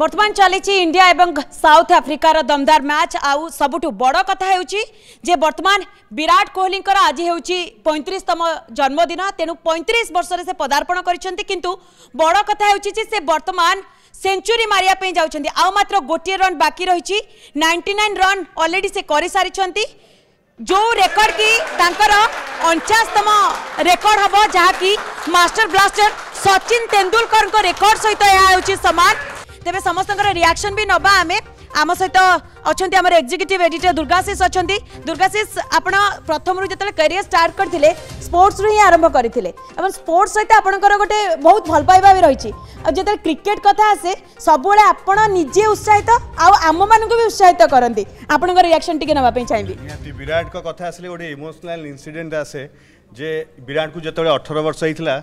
ବର୍ତ୍ତମାନ ଚାଲିଛି ଇଣ୍ଡିଆ ଏବଂ ସାଉଥ ଆଫ୍ରିକାର ଦମଦାର ମ୍ୟାଚ୍ ଆଉ ସବୁଠୁ ବଡ଼ କଥା ହେଉଛି ଯେ ବର୍ତ୍ତମାନ ବିରାଟ କୋହଲିଙ୍କର ଆଜି ହେଉଛି ପଇଁତିରିଶତମ ଜନ୍ମଦିନ ତେଣୁ ପଇଁତିରିଶ ବର୍ଷରେ ସେ ପଦାର୍ପଣ କରିଛନ୍ତି କିନ୍ତୁ ବଡ଼ କଥା ହେଉଛି ଯେ ସେ ବର୍ତ୍ତମାନ ସେଞ୍ଚୁରୀ ମାରିବା ପାଇଁ ଯାଉଛନ୍ତି ଆଉ ମାତ୍ର ଗୋଟିଏ ରନ୍ ବାକି ରହିଛି ନାଇଣ୍ଟି ନାଇନ୍ ରନ୍ ଅଲରେଡ଼ି ସେ କରିସାରିଛନ୍ତି ଯେଉଁ ରେକର୍ଡ କି ତାଙ୍କର ଅଣଚାଶତମ ରେକର୍ଡ ହେବ ଯାହାକି ମାଷ୍ଟର ବ୍ଲାଷ୍ଟର ସଚିନ ତେନ୍ଦୁଲକରଙ୍କ ରେକର୍ଡ ସହିତ ଏହା ହେଉଛି ସମାନ तेज समस्त रियाक्शन भी ना आम आम सहित अच्छा एक्जिक्यूटिव एडिटर दुर्गाशीष अच्छा दुर्गाशीष आपड़ प्रथम जो कैरियर स्टार्ट करते स्पोर्ट्स ही आरंभ करते स्पोर्ट्स सहित आपंकर गोटे बहुत भल पाइबा भी रही जो क्रिकेट कथा आसे सब निजे उत्साहित आम मानक भी उत्साहित करती आपण रियाक्शन टी ना चाहिए विराट कथा आसे गोटे इमोशनल इनसीडेट आसे যে ବିରାଟଙ୍କୁ ଯେତେବେଳେ ଅଠର ବର୍ଷ ହେଇଥିଲା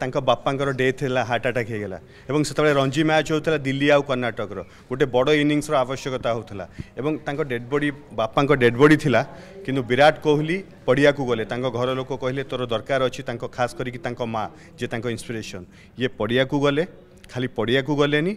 ତାଙ୍କ ବାପାଙ୍କର ଡେଥ୍ ହେଲା ହାର୍ଟ ଆଟାକ୍ ହେଇଗଲା ଏବଂ ସେତେବେଳେ ରଞ୍ଜି ମ୍ୟାଚ୍ ହେଉଥିଲା ଦିଲ୍ଲୀ ଆଉ କର୍ଣ୍ଣାଟକର ଗୋଟେ ବଡ଼ ଇନିଂସର ଆବଶ୍ୟକତା ହେଉଥିଲା ଏବଂ ତାଙ୍କ ଡେଡ୍ ବଡି ବାପାଙ୍କ ଡେଡ୍ ବଡି ଥିଲା କିନ୍ତୁ ବିରାଟ କୋହଲି ପଡ଼ିଆକୁ ଗଲେ ତାଙ୍କ ଘର ଲୋକ କହିଲେ ତୋର ଦରକାର ଅଛି ତାଙ୍କ ଖାସ୍ କରିକି ତାଙ୍କ ମା ଯିଏ ତାଙ୍କ ଇନ୍ସପିରେସନ୍ ଇଏ ପଡ଼ିଆକୁ ଗଲେ ଖାଲି ପଡ଼ିଆକୁ ଗଲେନି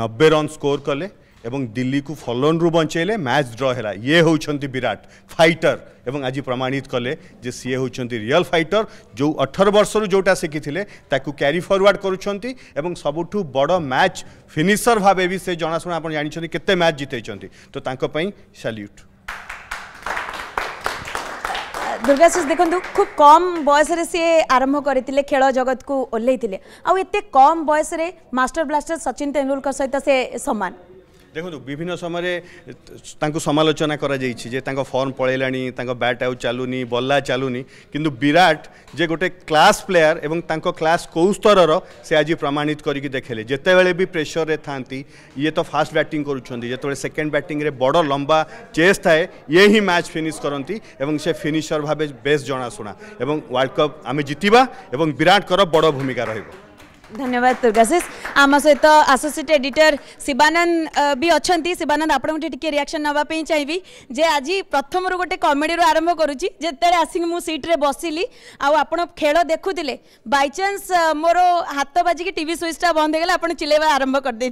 ନବେ ରନ୍ ସ୍କୋର୍ କଲେ এবং দিল্লীକୁ ଫଲୋନ୍ରୁ ବଞ୍ଚେଇଲେ ମ୍ୟାଚ୍ ଡ୍ର ହେଲା ଇଏ ହେଉଛନ୍ତି ବିରାଟ ଫାଇଟର ଏବଂ ଆଜି ପ୍ରମାଣିତ କଲେ ଯେ ସିଏ ହେଉଛନ୍ତି ରିଅଲ୍ ଫାଇଟର ଯେଉଁ ଅଠର ବର୍ଷରୁ ଯେଉଁଟା ଶିଖିଥିଲେ ତାକୁ କ୍ୟାରି ଫରୱାର୍ଡ଼ କରୁଛନ୍ତି ଏବଂ ସବୁଠୁ ବଡ଼ ମ୍ୟାଚ୍ ଫିନିସର ଭାବେ ବି ସେ ଜଣାଶୁଣା ଆପଣ ଜାଣିଛନ୍ତି କେତେ ମ୍ୟାଚ୍ ଜିତେଇଛନ୍ତି ତ ତାଙ୍କ ପାଇଁ ସାଲ୍ୟୁଟ୍ দুর্গাশিষ দেখুন খুব কম বয়সে সি আরম্ভ করে খেল জগত কু ওহ্লাই আতে কম বয়সে মাস্টর ব্লাস্টর সচিন তেন্ডুলকর সহ সে সমান ଦେଖନ୍ତୁ ବିଭିନ୍ନ ସମୟରେ ତାଙ୍କୁ ସମାଲୋଚନା କରାଯାଇଛି ଯେ ତାଙ୍କ ଫର୍ମ ପଳେଇଲାଣି ତାଙ୍କ ବ୍ୟାଟ୍ ଆଉ ଚାଲୁନି ବଲ୍ଲା ଚାଲୁନି କିନ୍ତୁ ବିରାଟ ଯେ ଗୋଟେ କ୍ଲାସ୍ ପ୍ଲେୟାର ଏବଂ ତାଙ୍କ କ୍ଲାସ୍ କେଉଁ ସ୍ତରର ସେ ଆଜି ପ୍ରମାଣିତ କରିକି ଦେଖେଇଲେ ଯେତେବେଳେ ବି ପ୍ରେସରରେ ଥାନ୍ତି ଇଏ ତ ଫାଷ୍ଟ ବ୍ୟାଟିଂ କରୁଛନ୍ତି ଯେତେବେଳେ ସେକେଣ୍ଡ ବ୍ୟାଟିଂରେ ବଡ଼ ଲମ୍ବା ଚେସ୍ ଥାଏ ଇଏ ହିଁ ମ୍ୟାଚ୍ ଫିନିଶ୍ କରନ୍ତି ଏବଂ ସେ ଫିନିଶର ଭାବେ ବେଶ୍ ଜଣାଶୁଣା ଏବଂ ୱାର୍ଲଡ଼ କପ୍ ଆମେ ଜିତିବା ଏବଂ ବିରାଟଙ୍କର ବଡ଼ ଭୂମିକା ରହିବ ধন্যবাদ দুর্গাশিষ আম সহিত আসোসিয়েট এডিটর শিবানন্দ বি অনেক শিবানন্দ আপনার টিকি রিয়াকশন নেওয়া চাইবি যে আজ প্রথম গোটে কমেডি আরম্ভ করুছি যেতে আসিকি মু সিট্রে বসিলি আপনার খেল দেখুলে বাইচান্স মোর হাত বাজিকি টিভি সুইচটা বন্ধ হয়ে গেলে আপনার চিলাইবা আরম্ভ করে দিয়ে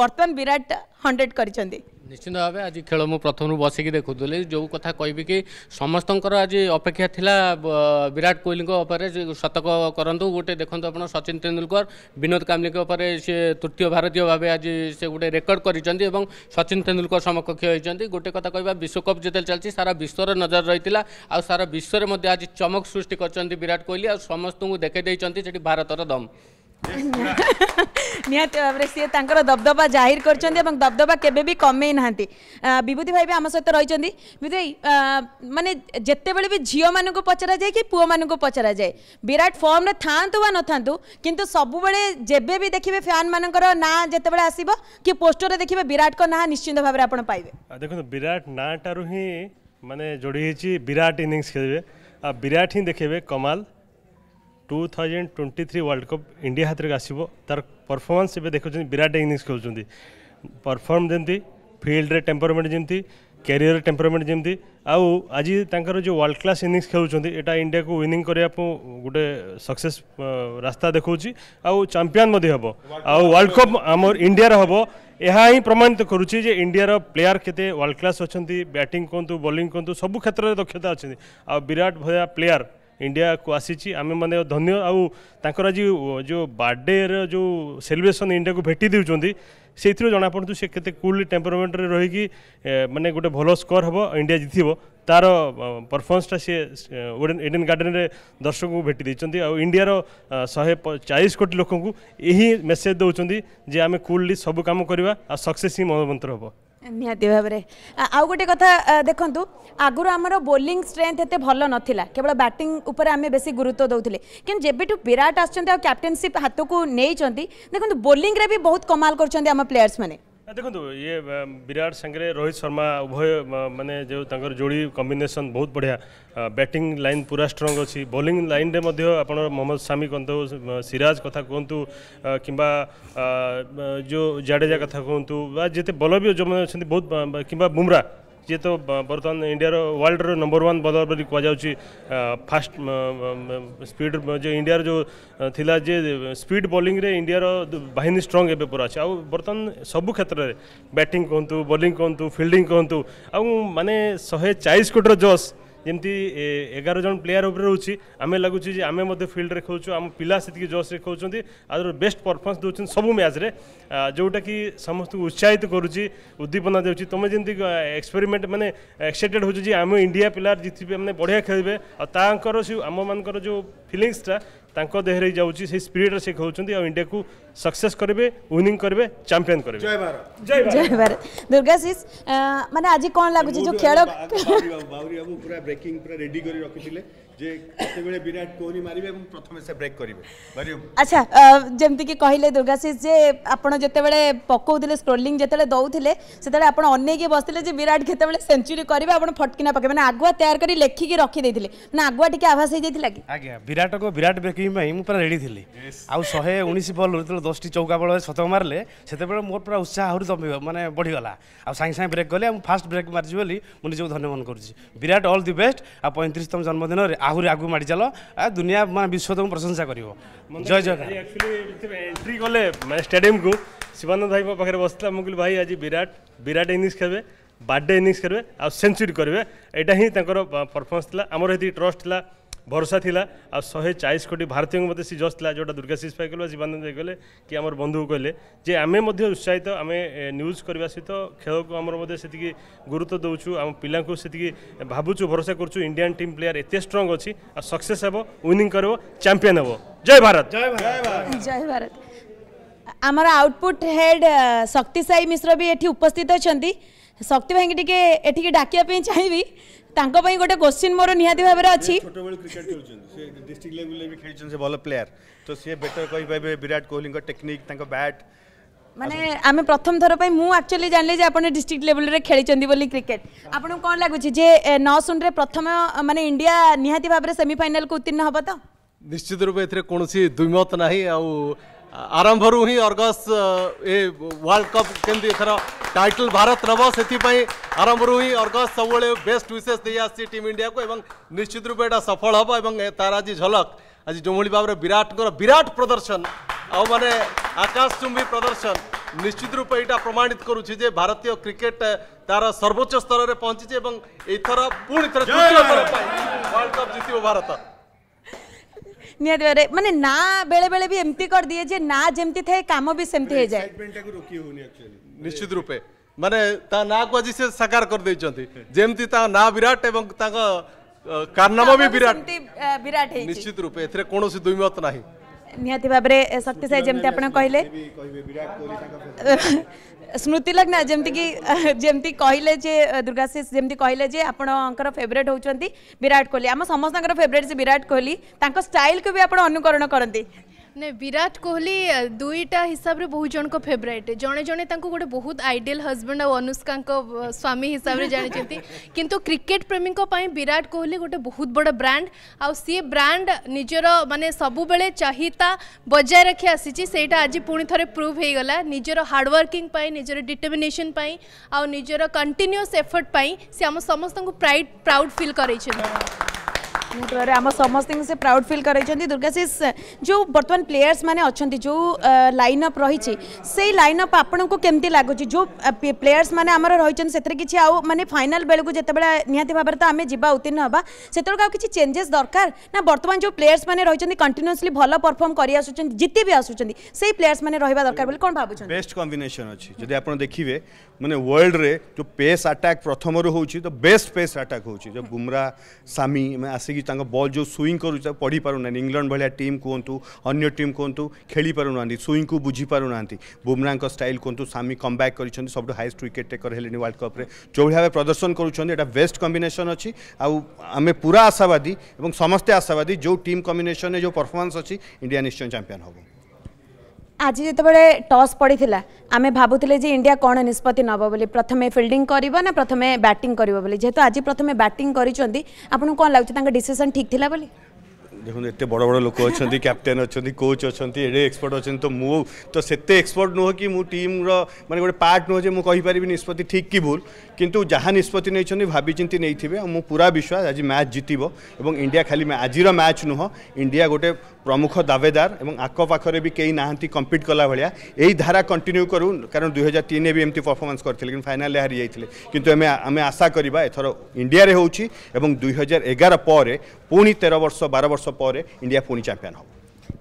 বর্তমান বিরাট হন্ড্রেড করছেন ନିଶ୍ଚିନ୍ତ ଭାବେ ଆଜି ଖେଳ ମୁଁ ପ୍ରଥମରୁ ବସିକି ଦେଖୁଥିଲି ଯେଉଁ କଥା କହିବି କି ସମସ୍ତଙ୍କର ଆଜି ଅପେକ୍ଷା ଥିଲା ବିରାଟ କୋହଲିଙ୍କ ଉପରେ ଶତକ କରନ୍ତୁ ଗୋଟେ ଦେଖନ୍ତୁ ଆପଣ ସଚିନ ତେନ୍ଦୁଲକର ବିନୋଦ କାମ୍ଲିଙ୍କ ଉପରେ ସେ ତୃତୀୟ ଭାରତୀୟ ଭାବେ ଆଜି ସେ ଗୋଟେ ରେକର୍ଡ଼ କରିଛନ୍ତି ଏବଂ ସଚିନ ତେନ୍ଦୁଲକର ସମକକ୍ଷ ହୋଇଛନ୍ତି ଗୋଟେ କଥା କହିବା ବିଶ୍ୱକପ୍ ଯେତେବେଳେ ଚାଲିଛି ସାରା ବିଶ୍ୱର ନଜର ରହିଥିଲା ଆଉ ସାରା ବିଶ୍ୱରେ ମଧ୍ୟ ଆଜି ଚମକ ସୃଷ୍ଟି କରିଛନ୍ତି ବିରାଟ କୋହଲି ଆଉ ସମସ୍ତଙ୍କୁ ଦେଖାଇ ଦେଇଛନ୍ତି ସେଠି ଭାରତର ଦମ୍ ନିହାତି ଭାବରେ ସିଏ ତାଙ୍କର ଦବଦବା ଜାହିର କରିଛନ୍ତି ଏବଂ ଦବଦବା କେବେ ବି କମେଇ ନାହାନ୍ତି ବିଭୂତି ଭାଇ ବି ଆମ ସହିତ ରହିଛନ୍ତି ବିଭୂତି ଭାଇ ମାନେ ଯେତେବେଳେ ବି ଝିଅମାନଙ୍କୁ ପଚରାଯାଏ କି ପୁଅମାନଙ୍କୁ ପଚରାଯାଏ ବିରାଟ ଫର୍ମରେ ଥାଆନ୍ତୁ ବା ନଥାନ୍ତୁ କିନ୍ତୁ ସବୁବେଳେ ଯେବେ ବି ଦେଖିବେ ଫ୍ୟାନ୍ମାନଙ୍କର ନାଁ ଯେତେବେଳେ ଆସିବ କି ପୋଷ୍ଟରରେ ଦେଖିବେ ବିରାଟଙ୍କ ନାଁ ନିଶ୍ଚିନ୍ତ ଭାବରେ ଆପଣ ପାଇବେ ଦେଖନ୍ତୁ ବିରାଟ ନାଁଟାରୁ ହିଁ ମାନେ ଯୋଡ଼ି ହେଇଛି ବିରାଟ ଇନିଂସ୍ ଖେଳିବେ ଆଉ ବିରାଟ ହିଁ ଦେଖେଇବେ କମାଲ two thousand twenty three world cup India ହାତକୁ ଆସିବ ତାର ପରଫର୍ମାନ୍ସ ଏବେ ଦେଖୁଛନ୍ତି ବିରାଟ ଇନିଂସ୍ ଖେଳୁଛନ୍ତି ପରଫର୍ମ ଯେମିତି ଫିଲ୍ଡରେ ଟେମ୍ପରମେଣ୍ଟ ଯେମିତି କ୍ୟାରିୟର ଟେମ୍ପରମେଣ୍ଟ ଯେମିତି ଆଉ ଆଜି ତାଙ୍କର ଯେଉଁ ୱାର୍ଲଡ଼ କ୍ଲାସ୍ ଇନିଂସ୍ ଖେଳୁଛନ୍ତି ଏଇଟା ଇଣ୍ଡିଆକୁ ୱିନିଂ କରିବାକୁ ଗୋଟେ ସକ୍ସେସ୍ ରାସ୍ତା ଦେଖାଉଛି ଆଉ ଚାମ୍ପିଅନ୍ ମଧ୍ୟ ହେବ ଆଉ ୱାର୍ଲଡ଼ କପ୍ ଆମର ଇଣ୍ଡିଆର ହେବ ଏହା ହିଁ ପ୍ରମାଣିତ କରୁଛି ଯେ ଇଣ୍ଡିଆର ପ୍ଲେୟାର କେତେ ୱାର୍ଲଡ଼ କ୍ଲାସ୍ ଅଛନ୍ତି ବ୍ୟାଟିଂ କୁହନ୍ତୁ ବୋଲିଂ କୁହନ୍ତୁ ସବୁ କ୍ଷେତ୍ରରେ ଦକ୍ଷତା ଅଛନ୍ତି ଆଉ ବିରାଟ ଭଳିଆ ପ୍ଲେୟାର इंडिया को आसी आम मैंने धन्य आउ आज जो बर्थडे जो सेलिब्रेसन इंडिया को भेटी देते से जनापड़ से केते कुल टेम्परमेंट रहीकि मानने गोटे भल स्कोर हम इंडिया जितब तार परफरमान्सटा सी एडेन गार्डेन दर्शक को भेटी देते आ इंडियार शहे चालीस कोटी लोक यही मेसेज दौरान जे आम कुल्ली सब कम करवा सक्से ही मंत्र हम ନିହାତି ଭାବରେ ଆଉ ଗୋଟେ କଥା ଦେଖନ୍ତୁ ଆଗରୁ ଆମର ବୋଲିଂ ଷ୍ଟ୍ରେନ୍ଥ ଏତେ ଭଲ ନଥିଲା କେବଳ ବ୍ୟାଟିଂ ଉପରେ ଆମେ ବେଶୀ ଗୁରୁତ୍ୱ ଦେଉଥିଲେ କିନ୍ତୁ ଯେବେଠୁ ବିରାଟ ଆସିଛନ୍ତି ଆଉ କ୍ୟାପ୍ଟେନସିପ୍ ହାତକୁ ନେଇଛନ୍ତି ଦେଖନ୍ତୁ ବୋଲିଂରେ ବି ବହୁତ କମାଲ କରିଛନ୍ତି ଆମ ପ୍ଲେୟର୍ସମାନେ ଦେଖନ୍ତୁ ଇଏ ବିରାଟ ସାଙ୍ଗରେ ରୋହିତ ଶର୍ମା ଉଭୟ ମାନେ ଯେଉଁ ତାଙ୍କର ଯୋଡ଼ି କମ୍ବିନେସନ୍ ବହୁତ ବଢ଼ିଆ ବ୍ୟାଟିଂ ଲାଇନ୍ ପୁରା ଷ୍ଟ୍ରଙ୍ଗ ଅଛି ବୋଲିଂ ଲାଇନ୍ରେ ମଧ୍ୟ ଆପଣ ମହମ୍ମଦ ସାମି କୁହନ୍ତୁ ସିରାଜ କଥା କୁହନ୍ତୁ କିମ୍ବା ଯେଉଁ ଜାଡ଼େଜା କଥା କୁହନ୍ତୁ ବା ଯେତେ ବୋଲର ବି ଯେଉଁମାନେ ଅଛନ୍ତି ବହୁତ କିମ୍ବା ବୁମ୍ରା ଯିଏ ତ ବର୍ତ୍ତମାନ ଇଣ୍ଡିଆର ୱାର୍ଲଡର ନମ୍ବର ୱାନ୍ ବୋଲର ବୋଲି କୁହାଯାଉଛି ଫାଷ୍ଟ ସ୍ପିଡ୍ ଯେ ଇଣ୍ଡିଆର ଯେଉଁ ଥିଲା ଯେ ସ୍ପିଡ୍ ବୋଲିଂରେ ଇଣ୍ଡିଆର ବାହିନୀ ଷ୍ଟ୍ରଙ୍ଗ ଏବେ ପୁରା ଅଛି ଆଉ ବର୍ତ୍ତମାନ ସବୁ କ୍ଷେତ୍ରରେ ବ୍ୟାଟିଂ କୁହନ୍ତୁ ବୋଲିଂ କୁହନ୍ତୁ ଫିଲ୍ଡିଂ କୁହନ୍ତୁ ଆଉ ମାନେ ଶହେ ଚାଳିଶ କୋଟିର ଜସ୍ ଯେମିତି ଏଗାର ଜଣ ପ୍ଲେୟାର ଉପରେ ରହୁଛି ଆମେ ଲାଗୁଛି ଯେ ଆମେ ମଧ୍ୟ ଫିଲ୍ଡରେ ଖେଳୁଛୁ ଆମ ପିଲା ସେତିକି ଜୋସ୍ରେ ଖେଳୁଛନ୍ତି ଆଦର ବେଷ୍ଟ ପରଫର୍ମାନ୍ସ ଦେଉଛନ୍ତି ସବୁ ମ୍ୟାଚ୍ରେ ଯେଉଁଟାକି ସମସ୍ତଙ୍କୁ ଉତ୍ସାହିତ କରୁଛି ଉଦ୍ଦୀପନା ଦେଉଛି ତୁମେ ଯେମିତି ଏକ୍ସପେରିମେଣ୍ଟ ମାନେ ଏକ୍ସାଇଟେଡ଼ ହେଉଛି ଯେ ଆମ ଇଣ୍ଡିଆ ପିଲା ଜିତିବେ ମାନେ ବଢ଼ିଆ ଖେଳିବେ ଆଉ ତାଙ୍କର ସେ ଆମମାନଙ୍କର ଯେଉଁ ଫିଲିଙ୍ଗସଟା देहरे ଦେହରେ से ସେଇ से ସେ आ इंडिया को सक्सेस करेंगे विनिंग करेंगे चैंपियन करेंगे जय भारत जय भारत जय भारत दुर्गा सिस माने आज कोन लागु जो खेल बाबू पूरा ब्रेकिंग पूरा रेडी करी रखिथिले আচ্ছা যেমিকি কহিলে দুর্গাশিষ যে আপনার যেতবে পকাউলে স্ক্রোলিং যেতবে দৌলে সেতবে আপনার অনেকি বসলে যে বিরাট কেতবে সেঞ্চুরি করবে আপনার ফটকিনা পকাইবে মানে আগুয়া তৈরি করে লেখিকি রখিদেলে মানে আগুয়া টিকি আভাস হয়ে যাই আজ্ঞা বিরাটক বিরাট ব্রেকিং মু পুরা রেডি লি আহে উনিশ বল যেত দশটি চৌকা বল শতক মারলে সেতবে মোট পুরা উৎসাহ আহরি দমি মানে বড়িগলা আগে সাংে সাংে ব্রেক কলে ফার্স্ট ব্রেক মারিছি বলে মু নিজকে ধন্যবাদ করছি বিরাট অল দি বেস্ট আর পঁয়ত্রিশতম জন্মদিনের ଆହୁରି ଆଗକୁ ମାଡ଼ି ଚାଲ ଦୁନିଆ ମାନେ ବିଶ୍ୱ ତୁମକୁ ପ୍ରଶଂସା କରିବ ଜୟ ଜଗନ୍ନାଥ ଏଣ୍ଟ୍ରି କଲେ ମାନେ ଷ୍ଟାଡ଼ିୟମକୁ ଶିବାନନ୍ଦ ଭାଇ ମୋ ପାଖରେ ବସିଥିଲା ମୁଁ କହିଲି ଭାଇ ଆଜି ବିରାଟ ବିରାଟ ଇନିଂସ୍ ଖେଳିବେ ବାର୍ଥଡେ ଇନିଂସ୍ କରିବେ ଆଉ ସେଞ୍ଚୁରୀ କରିବେ ଏଇଟା ହିଁ ତାଙ୍କର ପରଫର୍ମାନ୍ସ ଥିଲା ଆମର ଏଠି ଟ୍ରଷ୍ଟ ଥିଲା ভরসা লা আহে চাশ কোটি ভারতীয় মতো সি জস লা যেটা দুর্গা সিজ পাই কলু জীবানন্দ কলে কি আমার বন্ধু কলে যে আমি উৎসাহিত আমি নিউজ করা সহ খেলকু আমার সেটি গুরুত্ব দেছু আমার পিলা সেটি ভাবুছু ভরসা করছু ইন্ডিয়ান টিম প্লেয়ার এত স্ট্রং অছি আর সকসেস হব উইনিং করব চ্যাম্পিয়ন হব জয় ভারত জয় ভারত জয় ভারত আমার আউটপুট হেড শক্তি সাই মিশ্র বি এটি উপস্থিত অনেক শক্তি ভাইকে টিকি এটিকি ডাকিয়া চাইবি ତାଙ୍କ ପାଇଁ ଗୋଟେ କ୍ୱେଶ୍ଚିନ୍ ମୋର ନିହାତି ଭାବରେ ଅଛି ଛୋଟବେଳେ କ୍ରିକେଟ୍ ଖେଳୁଛନ୍ତି ସେ ଡିଷ୍ଟ୍ରିକ୍ଟ ଲେଭେଲରେ ବି ଖେଳୁଛନ୍ତି ସେ ଭଲ ପ୍ଲେୟାର ତ ସିଏ ବେଟର କହିପାରିବେ ବିରାଟ କୋହଲିଙ୍କ ଟେକ୍ନିକ୍ ତାଙ୍କ ବ୍ୟାଟ୍ ମାନେ ଆମେ ପ୍ରଥମ ଥର ପାଇଁ ମୁଁ ଆକ୍ଚୁଆଲି ଜାଣିଲି ଯେ ଆପଣ ଡିଷ୍ଟ୍ରିକ୍ଟ ଲେଭେଲରେ ଖେଳିଛନ୍ତି ବୋଲି କ୍ରିକେଟ୍ ଆପଣଙ୍କୁ କ'ଣ ଲାଗୁଛି ଯେ ନଅ ଶୂନରେ ପ୍ରଥମ ମାନେ ଇଣ୍ଡିଆ ନିହାତି ଭାବରେ ସେମିଫାଇନାଲ୍କୁ ଉତ୍ତୀର୍ଣ୍ଣ ହେବ ତ ନିଶ୍ଚିତ ରୂପେ ଏଥିରେ କୌଣସି ଦ୍ୱିମତ ନାହିଁ ଆଉ ଆରମ୍ଭରୁ ହିଁ ଅର୍ଗସ୍ ଏ ୱାର୍ଲଡ କପ୍ କେମିତି ଏଥର ଟାଇଟଲ୍ ଭାରତ ନେବ ସେଥିପାଇଁ আরম্ভ ହିଁ ଅର୍ଗ ସବୁବେଳେ ବେଷ୍ଟ ୱିସେସ୍ ଦେଇ ଆସିଛି ଟିମ୍ ଇଣ୍ଡିଆକୁ ଏବଂ ନିଶ୍ଚିତ ରୂପେ ଏଇଟା ସଫଳ ହେବ ଏବଂ ତାର ଆଜି ଝଲକ ଆଜି ଯେଉଁଭଳି ଭାବରେ ବିରାଟଙ୍କର ବିରାଟ ପ୍ରଦର୍ଶନ ଆଉ ମାନେ ଆକାଶଚୁମ୍ବୀ ପ୍ରଦର୍ଶନ ନିଶ୍ଚିତ ରୂପେ ଏଇଟା ପ୍ରମାଣିତ କରୁଛି ଯେ ଭାରତୀୟ କ୍ରିକେଟ ତାର ସର୍ବୋଚ୍ଚ ସ୍ତରରେ ପହଞ୍ଚିଛି ଏବଂ ଏଇଥର ପୁଣି ଥରେ ୱାର୍ଲଡ କପ୍ ଜିତିବ ଭାରତ ନିହାତି ଭାବରେ ମାନେ ନା ବେଳେବେଳେ ବି ଏମିତି କରିଦିଏ ଯେ ନା ଯେମିତି ଥାଏ କାମ ବି ସେମିତି ହେଇଯାଏ ନିଶ୍ଚିତ ରୂପେ ମାନେ ତା ନାଁକୁ ଆଜି ସେ ସାକାର କରିଦେଇଛନ୍ତି ଯେମିତି ତା ନାଁ ବିରାଟ ଏବଂ ତାଙ୍କ କାରନାମ ବି ବିରାଟ ବିରାଟ ନିଶ୍ଚିତ ରୂପେ ଏଥିରେ କୌଣସି ଦୁଇମତ ନାହିଁ ନିହାତି ଭାବରେ ଶକ୍ତି ସାହି ଯେମିତି ଆପଣ କହିଲେ ସ୍ମୃତି ଲଗ୍ନା ଯେମିତିକି ଯେମିତି କହିଲେ ଯେ ଦୁର୍ଗାଶିଷ ଯେମିତି କହିଲେ ଯେ ଆପଣଙ୍କର ଫେଭରେଟ୍ ହେଉଛନ୍ତି ବିରାଟ କୋହଲି ଆମ ସମସ୍ତଙ୍କର ଫେଭରେଟ୍ ସେ ବିରାଟ କୋହଲି ତାଙ୍କ ଷ୍ଟାଇଲ୍କୁ ବି ଆପଣ ଅନୁକରଣ କରନ୍ତି ନାଇଁ ବିରାଟ କୋହଲି ଦୁଇଟା ହିସାବରେ ବହୁତ ଜଣଙ୍କ ଫେଭରାଇଟ୍ ଜଣେ ଜଣେ ତାଙ୍କୁ ଗୋଟେ ବହୁତ ଆଇଡିଆଲ୍ ହଜବେଣ୍ଡ ଆଉ ଅନୁଷ୍କାଙ୍କ ସ୍ୱାମୀ ହିସାବରେ ଜାଣିଛନ୍ତି କିନ୍ତୁ କ୍ରିକେଟ୍ ପ୍ରେମୀଙ୍କ ପାଇଁ ବିରାଟ କୋହଲି ଗୋଟେ ବହୁତ ବଡ଼ ବ୍ରାଣ୍ଡ ଆଉ ସିଏ ବ୍ରାଣ୍ଡ ନିଜର ମାନେ ସବୁବେଳେ ଚାହିଦା ବଜାୟ ରଖି ଆସିଛି ସେଇଟା ଆଜି ପୁଣି ଥରେ ପ୍ରୁଭ୍ ହେଇଗଲା ନିଜର ହାର୍ଡ଼ୱାର୍କିଂ ପାଇଁ ନିଜର ଡିଟର୍ମିନେସନ୍ ପାଇଁ ଆଉ ନିଜର କଣ୍ଟିନ୍ୟୁଅସ୍ ଏଫର୍ଟ ପାଇଁ ସେ ଆମ ସମସ୍ତଙ୍କୁ ପ୍ରାଇଡ୍ ପ୍ରାଉଡ଼୍ ଫିଲ୍ କରେଇଛନ୍ତି आम समस्त से प्राउड फिल कर दुर्गाशीष जो बर्तमान प्लेयर्स मैंने अच्छा जो लाइनअप रही से लाइनअप आपण को कमी लगुच जो प्लेयर्स मैंने आमर रही से किसी आउ मैंने फाइनाल बेलू जो निहती भाव तो आम जावा उत्तीर्ण हाँ से किसी चेंजेस दरकार ना बर्तमान जो प्लेयर्स मैंने रही कंटिन्यूसली भल परफर्म कर आसुच्च भी आसुच्च से प्लेयर्स मैंने रहा दरकार कौन भाव बेस्ट कम्बेसन अच्छी जब आप देखिए ମାନେ ୱାର୍ଲଡ଼ରେ ଯେଉଁ ପେସ୍ ଆଟାକ୍ ପ୍ରଥମରୁ ହେଉଛି ତ ବେଷ୍ଟ ପେସ୍ ଆଟାକ୍ ହେଉଛି ଯେଉଁ ବୁମ୍ରା ସାମି ଆସିକି ତାଙ୍କ ବଲ୍ ଯେଉଁ ସୁଇଂ କରୁଛି ତାକୁ ପଢ଼ି ପାରୁନାହାନ୍ତି ଇଂଲଣ୍ଡ ଭଳିଆ ଟିମ୍ କୁହନ୍ତୁ ଅନ୍ୟ ଟିମ୍ କୁହନ୍ତୁ ଖେଳି ପାରୁନାହାନ୍ତି ସୁଇଂକୁ ବୁଝି ପାରୁନାହାନ୍ତି ବୁମ୍ରାଙ୍କ ଷ୍ଟାଇଲ୍ କୁହନ୍ତୁ ସାମି କମ୍ ବ୍ୟାକ୍ କରିଛନ୍ତି ସବୁଠୁ ହାଏଷ୍ଟ ୱିକେଟ୍ ଟେକର୍ ହେଲେଣି ୱାର୍ଲଡ଼ କପ୍ରେ ଯେଉଁ ଭାବେ ପ୍ରଦର୍ଶନ କରୁଛନ୍ତି ଏଇଟା ବେଷ୍ଟ କମ୍ବିନେସନ୍ ଅଛି ଆଉ ଆମେ ପୁରା ଆଶାବାଦୀ ଏବଂ ସମସ୍ତେ ଆଶାବାଦୀ ଯେଉଁ ଟିମ୍ କମ୍ବିନେସନ୍ରେ ଯେଉଁ ପରଫର୍ମାନ୍ସ ଅଛି ଇଣ୍ଡିଆ ନିଶ୍ଚୟ ଚାମ୍ପିଅନ୍ ହେବ আজ যেতবে টস পড়ে আমি ভাবুলে যে ইন্ডিয়া কোণ নিষ্পতি নব বলে প্রথমে ফিল্ডিং করব না প্রথমে ব্যাটিং করব বলে যেহেতু আজ প্রথমে ব্যাটিং করছেন আপনার কম লাগুছে তাঁর ডিসিশন ঠিক লা বলে দেখুন এতে বড় বড় লোক অনেক ক্যাপ্টেন অনেক কোচ অনেক এডে এক্সপর্ট অনেক তো মু তো সেতে এক্সপর্ট নুহ কি মু টিমর মানে গোটে পার্ট নুহ যে মু কইপারিবি নিষ্পতি ঠিক কি ভুল কিন্তু যাহা নিষ্পতি নেইছেন ভাবি চিন্তি নেইথিবে মু পুরা বিশ্বাস আজ ম্যাচ জিতিব এবং ইন্ডিয়া খালি আজির ম্যাচ নুহ ইন্ডিয়া গোটে প্রমুখ দাবেদার এবং আক পাখে বি কেই না কম্পিট কলা ভাইয়া এই ধারা কন্টিনিউ করু কারণ দুই হাজার তিনে বি এমতি পরফরমান্স করলে কিন্তু ফাইনাল হারি যাই কিন্তু আমি আমি আশা করা এথর ইন্ডিয়ারে হচ্ছে এবং দুই হাজার এগার পরে পুঁ তের বর্ষ বার বর্ষ পরে ইন্ডিয়া পুঁ চ্যাম্পিয়ন হব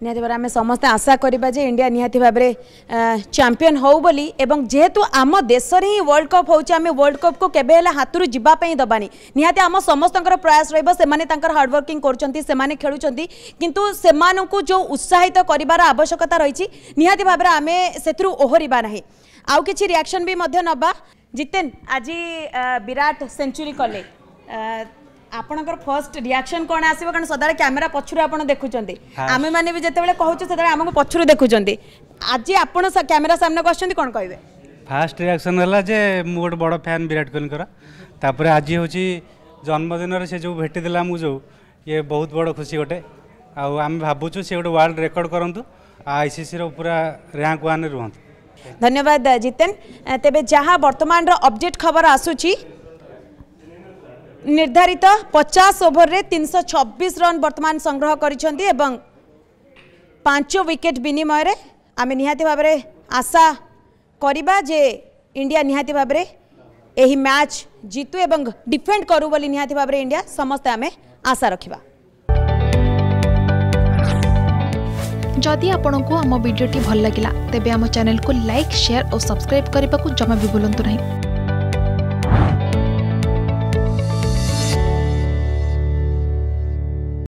निहतर आम समस्त आशा करवा इंडिया निहती भाव में चंपिन हो जेहेतु आम देश में ही world cup home world cup को केवे हाथ जावाई दबानी निहती आम समस्त प्रयास रहा हार्डवर्किंग करें खेलु जो उत्साहित तो कर आवश्यकता रही निहती भाव में आम से ओहरिया ना आउ कि रियाक्शन भी ना जितेन आज विराट सेंचुरी कले ଆପଣଙ୍କର ଫର୍ଷ୍ଟ ରିଆକ୍ସନ କ'ଣ ଆସିବ କାରଣ ସଦାବେଳେ କ୍ୟାମେରା ପଛରୁ ଆପଣ ଦେଖୁଛନ୍ତି ଆମେମାନେ ବି ଯେତେବେଳେ କହୁଛୁ ସେତେବେଳେ ଆମକୁ ପଛରୁ ଦେଖୁଛନ୍ତି ଆଜି ଆପଣ କ୍ୟାମେରା ସାମ୍ନାକୁ ଆସୁଛନ୍ତି କ'ଣ କହିବେ ଫାଷ୍ଟ ରିଆକ୍ସନ ହେଲା ଯେ ମୁଁ ଗୋଟେ ବଡ଼ ଫ୍ୟାନ୍ ବିରାଟ କୋହଲିଙ୍କର ତାପରେ ଆଜି ହେଉଛି ଜନ୍ମଦିନରେ ସେ ଯେଉଁ ଭେଟିଦେଲା ଆମକୁ ଯେଉଁ ଇଏ ବହୁତ ବଡ଼ ଖୁସି ଗୋଟେ ଆଉ ଆମେ ଭାବୁଛୁ ସେ ଗୋଟେ ୱାର୍ଲଡ ରେକର୍ଡ କରନ୍ତୁ ଆଇସିସିର ପୁରା ର୍ୟାଙ୍କ ୱାନ୍ରେ ରୁହନ୍ତୁ ଧନ୍ୟବାଦ ଜିତେନ୍ ତେବେ ଯାହା ବର୍ତ୍ତମାନର ଅପଡେଟ୍ ଖବର ଆସୁଛି निर्धारित पचास ओभर तीन सौ छब्बीस रन बर्तमान संग्रह कर पांच विकेट विनिमय आम निहाती भाव आशा करवा जे इंडिया निहाती भाव ଏହି ମ୍ୟାଚ୍ ଜିତୁ ଏବଂ ଡିଫେଣ୍ଡ କରୁ ବୋଲି ନିହାତି ଭାବରେ ଇଣ୍ଡିଆ ସମସ୍ତେ ଆମେ ଆଶା ରଖିବା ଯଦି ଆପଣଙ୍କୁ ଆମ ଭିଡ଼ିଓଟି ଭଲ ଲାଗିଲା ତେବେ ଆମ ଚ୍ୟାନେଲକୁ ଲାଇକ୍ ସେୟାର ଓ ସବସ୍କ୍ରାଇବ୍ କରିବାକୁ ଜମା ବି ଭୁଲନ୍ତୁ ନାହିଁ